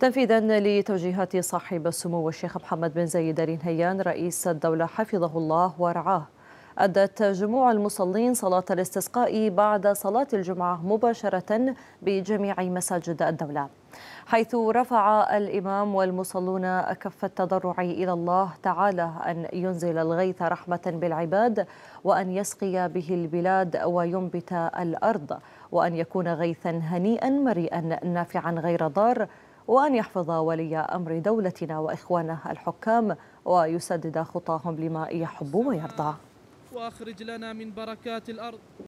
تنفيذا لتوجيهات صاحب السمو الشيخ محمد بن زايد ال نهيان رئيس الدولة حفظه الله ورعاه أدت جموع المصلين صلاة الاستسقاء بعد صلاة الجمعة مباشرة بجميع مساجد الدولة حيث رفع الإمام والمصلون كف التضرع إلى الله تعالى أن ينزل الغيث رحمة بالعباد وأن يسقي به البلاد وينبت الأرض وأن يكون غيثا هنيئا مريئا نافعا غير ضار وأن يحفظ ولي أمر دولتنا وإخوانه الحكام ويسدد خطاهم لما يحب ويرضى واخرج لنا من بركات الأرض